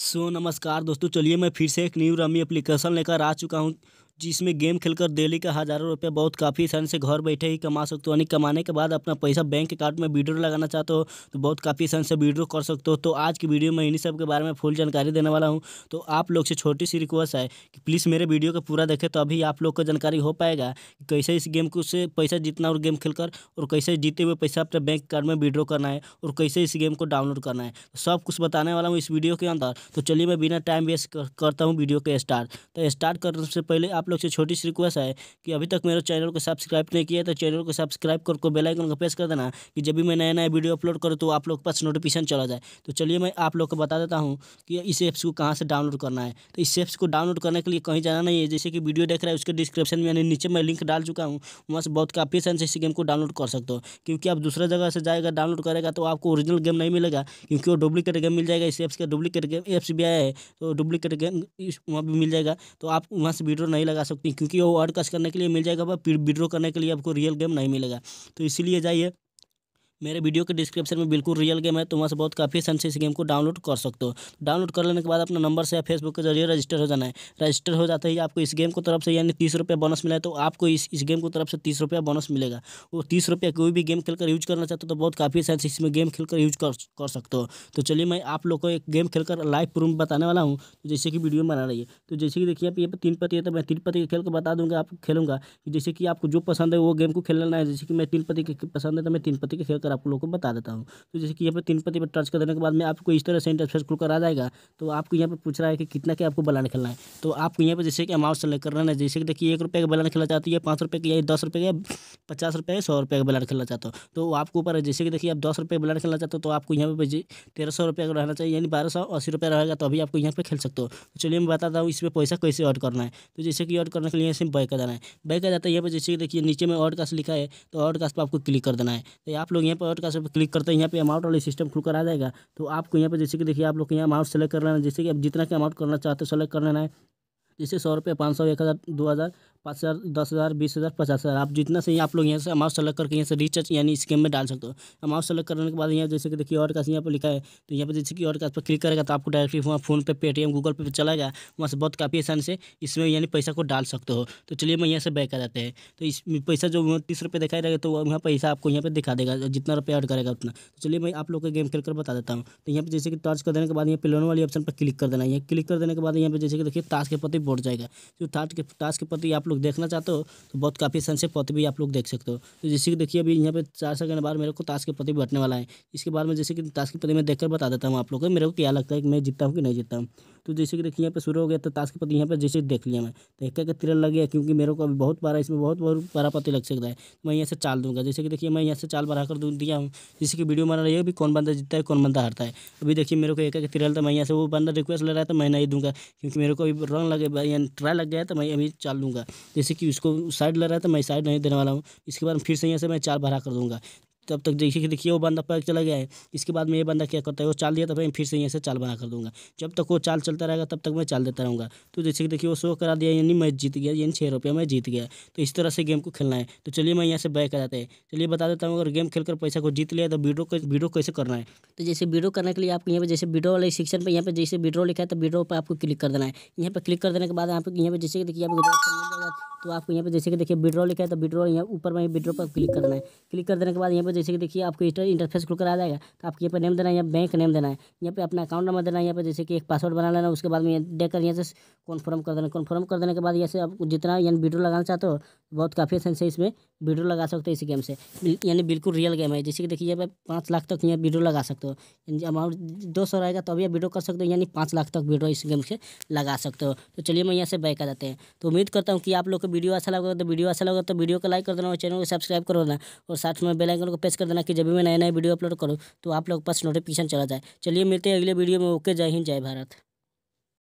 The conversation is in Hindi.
सो so, नमस्कार दोस्तों चलिए मैं फिर से एक न्यू रमी एप्लीकेशन लेकर आ चुका हूँ जिसमें गेम खेलकर डेली का हज़ारों रुपया बहुत काफ़ी आसान से घर बैठे ही कमा सकते हो यानी कमाने के बाद अपना पैसा बैंक अकाउंट में विड्रो लगाना चाहते हो तो बहुत काफ़ी आसान से विड्रो कर सकते हो तो आज की वीडियो में इन्हीं सब के बारे में फुल जानकारी देने वाला हूँ तो आप लोग से छोटी सी रिक्वेस्ट है कि प्लीज़ मेरे वीडियो को पूरा देखें तो अभी आप लोग को जानकारी हो पाएगा कि कैसे इस गेम को से पैसा जीतना और गेम खेल और कैसे जीते हुए पैसा अपने बैंक अकाउंट में वीड्रो करना है और कैसे इस गेम को डाउनलोड करना है तो सब कुछ बताने वाला हूँ इस वीडियो के अंदर तो चलिए मैं बिना टाइम वेस्ट करता हूँ वीडियो के स्टार्ट तो स्टार्ट करने से पहले आप लोग से छोटी सी रिक्वेस्ट है कि अभी तक मेरे चैनल को सब्सक्राइब नहीं किया तो चैनल को सब्सक्राइब करके बेलाइकन को प्रेस कर देना कि जब भी मैं नया नया वीडियो अपलोड करूँ तो आप लोग के पास नोटिफिकेशन चला जाए तो चलिए मैं आप लोग को बता देता हूँ कि इस ऐप्स को कहाँ से डाउनलोड करना है तो इस ऐप्स को डाउनलोड करने के लिए कहीं जाना नहीं है जैसे कि वीडियो देख रहा है उसके डिस्क्रिप्शन में यानी नीचे मैं लिंक डाल चुका हूँ वहाँ से बहुत काफ़ी सेंस से इस गेम को डाउनलोड कर सकते हो क्योंकि आप दूसरा जगह से जाएगा डाउनलोड करेगा तो आपको ओरिजिनल गेम नहीं मिलेगा क्योंकि वो डुप्लीकेट गेम मिल जाएगा इस एप्स का डुप्लीकेट गेम एप्स भी आया है तो डुप्लीकेट गेम वहाँ भी मिल जाएगा तो आप वहाँ से वीडियो नहीं लगा लगा सकती हैं क्योंकि वो अर्न करने के लिए मिल जाएगा पर विड्रॉ करने के लिए आपको रियल गेम नहीं मिलेगा तो इसीलिए जाइए मेरे वीडियो के डिस्क्रिप्शन में बिल्कुल रियल गेम है तो वहाँ से बहुत काफ़ी आसान से इस गेम को डाउनलोड कर सकते हो डाउनलोड कर लेने के बाद अपना नंबर से या फेसबुक के जरिए रजिस्टर हो जाना है रजिस्टर हो जाते ही आपको इस गेम को तरफ से यानी तीस रुपये बोनस मिला है तो आपको इस इस गेम की तरफ से तीस रुपया बोनस मिलेगा वो तीस रुपया कोई भी गेम खेलकर यूज करना चाहते हो तो बहुत काफ़ी आसान से इसमें गेम कर यूज कर कर सकते हो तो चलिए मैं आप लोग को एक गेम कर लाइव प्रूफ बताने वाला हूँ तो जैसे कि वीडियो बना रही है तो जैसे कि देखिए आप ये तीन पति है तो मैं तीन पति खेल कर बता दूँगा आप खेलूँगा जैसे कि आपको जो पसंद है वो गेम को खेलना है जैसे कि मैं तीन पति के पसंद है तो मैं तीन पति के खेल कर कर आप लोगों को बता देता हूँ तो जैसे कि यहाँ पर तीन पति पर टच कर देने के बाद में आपको इस तरह से इंटरफेस खुल कर आ जाएगा तो आपको यहाँ पर पूछ रहा है कि कितना के आपको बलान खेलना है तो आपको यहाँ पर जैसे कि अमाउंट सेलेक्ट करना है जैसे कि देखिए एक रुपये का बलान खेलना चाहती है पाँच रुपये का या दस रुपये का पचास रुपये या सौ रुपये का बलान खेलना चाहता हो तो आपको ऊपर है जैसे कि देखिए आप दस रुपये बलान खेलना चाहते हो तो आपको यहाँ पर तेरह सौ रुपये का रहना चाहिए यानी बारह सौ अस्सी रुपये रहेगा तो अभी आपको यहाँ पर खेल सकते हो तो चलिए मैं बताता हूँ इसमें पैसा कैसे ऑर्ड करना है तो जैसे कि ऑर्ड करने के लिए सिर्फ बैक का जाना है बैक जाता है यहाँ पर जैसे कि देखिए नीचे में ऑर्ड कास्ट लिखा है तो ऑर्ड कास्ट पर आपको क्लिक कर देना है तो आप लोग यहाँ पर का सब क्लिक करते हैं यहाँ पे अमाउंट वाले सिस्टम खुल कर आ जाएगा तो आपको यहाँ पे जैसे कि देखिए आप लोग यहाँ अमाउंट सेलेक्ट कर लेना जैसे कि आप जितना के अमाउंट करना चाहते हो सेलेक्ट कर लेना है जैसे सौ रुपये पाँच सौ एक हज़ार दो हज़ार पाँच हज़ार दस हज़ार बीस हज़ार पचास हज़ार आप जितना सही आप लोग यहाँ से अमाउंट सेलेक्ट करके यहाँ से रिचार्ज यानी स्कीम में डाल सकते हो अमाउंट सेलेक्ट करने के बाद यहाँ जैसे कि देखिए और कैसे यहाँ पर लिखा है तो यहाँ पर जैसे कि और कैसे पर क्लिक करेगा तो आपको डायरेक्टली वहाँ फोन पे पेटीएम गूगल पे चला गया वहाँ से बहुत काफ़ी आसान से इसमें यानी पैसा को डाल सकते हो तो चलिए मैं यहाँ से बैक आ जाते हैं तो इस पैसा जो तीस रुपये दिखाई देगा तो वहाँ पैसा आपको यहाँ पर दिखा देगा जितना रुपये ऐड करेगा उतना तो चलिए मैं आप लोग का गेम खेल कर बता देता हूँ तो यहाँ पर जैसे कि टर्च कर देने के बाद यहाँ पे लोन वाली ऑप्शन पर क्लिक कर देना है क्लिक कर देने के बाद यहाँ पर जैसे कि देखिए ताश के प्रति बढ़ जाएगा जो तो टास्क के टास्क के प्रति आप लोग देखना चाहते हो तो बहुत काफ़ी सन से पत्र भी आप लोग देख सकते हो तो जैसे कि देखिए अभी यहाँ पे चार सेकंड बाद मेरे को टास्क के प्रति बैठने वाला है इसके बाद में जैसे कि टास्क के प्रति मैं देखकर बता देता हूँ आप लोग को मेरे को क्या लगता है कि मैं जीतता हूँ कि नहीं जीतता हूँ तो जैसे कि देखिए यहाँ पे शुरू हो गया तो ताश के पति यहाँ पे जैसे देख लिया मैं तो एक एक तिरन लग गया क्योंकि मेरे को अभी बहुत बारा इसमें बहुत बहुत बारा पति लग सकता है मैं यहाँ से चाल दूंगा जैसे कि देखिए मैं यहाँ से चाल बढ़ा कर दिया हूँ जैसे कि वीडियो बना रही है अभी कौन बंदा जीतता है कौन बंदा हारता है अभी देखिए मेरे को एक एक तिरल था तो मैं यहाँ से वो बंदा रिक्वेस्ट ले रहा है तो मैं नहीं दूंगा क्योंकि मेरे को अभी रंग लगे ट्राई लग गया तो मैं अभी चाल दूंगा जैसे कि उसको साइड ले रहा है तो मैं साइड नहीं देने वाला हूँ इसके बाद फिर से यहाँ से मैं चाल भरा कर दूंगा तब तक देखिए देखिए वो बंदा पैक चला गया है इसके बाद में ये बंदा क्या करता है वो चाल दिया तो भाई फिर से यहाँ से चाल बना कर दूंगा जब तक वो चाल चलता रहेगा तब तक मैं चाल देता रहूँगा तो जैसे कि देखिए वो शो करा दिया यानी मैं जीत गया यानी छः रुपया मैं जीत गया तो इस तरह से गेम को खेलना है तो चलिए मैं यहाँ से बैक कराते जाते हैं चलिए बता देता हूँ अगर गेम कर पैसा को जीत लिया तो वीडियो को वीडियो कैसे करना है तो जैसे वीडियो करने के लिए आपको यहाँ पर जैसे वीडियो वाले सेक्शन पर यहाँ पर जैसे वीडियो लिखा है तो वीडियो पर आपको क्लिक कर देना है यहाँ पर क्लिक कर देने के बाद यहाँ यहाँ पर जैसे देखिए आपको तो आपको यहाँ पे जैसे कि देखिए विड्रॉ लिखा है तो विड्रॉ यहाँ ऊपर में विड्रॉ पर क्लिक करना है क्लिक कर देने के बाद यहाँ पे जैसे कि देखिए आपको इंटरफेस खुल कर आ जाएगा तो आपको यहाँ पे नेम देना है यहाँ बैंक नेम देना है यहाँ पे अपना अकाउंट नंबर देना है यहाँ पे जैसे कि एक पासवर्ड बना लेना उसके बाद में देकर यहाँ से कन्फर्म कर देना कन्फर्म कर देने के बाद यहाँ आप जितना यानी विड्रो लगाना चाहते हो बहुत काफ़ी आसान से इसमें वीडियो लगा सकते हो इस गेम से यानी बिल्कुल रियल गेम है जैसे कि देखिए यहाँ पे पाँच लाख तक यहाँ वीडियो लगा सकते हो यानी अमाउंट दो सौ रहेगा तो अभी आप वीडियो कर सकते हो यानी पाँच लाख तक वीडियो इस गेम से लगा सकते हो तो चलिए मैं यहाँ से बैक आ जाते हैं तो उम्मीद करता हूँ कि आप लोग वीडियो अच्छा लगा तो वीडियो अच्छा लगा तो वीडियो को लाइक कर देना और चैनल को सब्सक्राइब कर देना और साथ में बेल आइकन को प्रेस कर देना कि जब भी मैं नए नए वीडियो अपलोड करूँ तो आप लोग पास नोटिफिकेशन चला जाए चलिए मिलते हैं अगले वीडियो में ओके जय हिंद जय भारत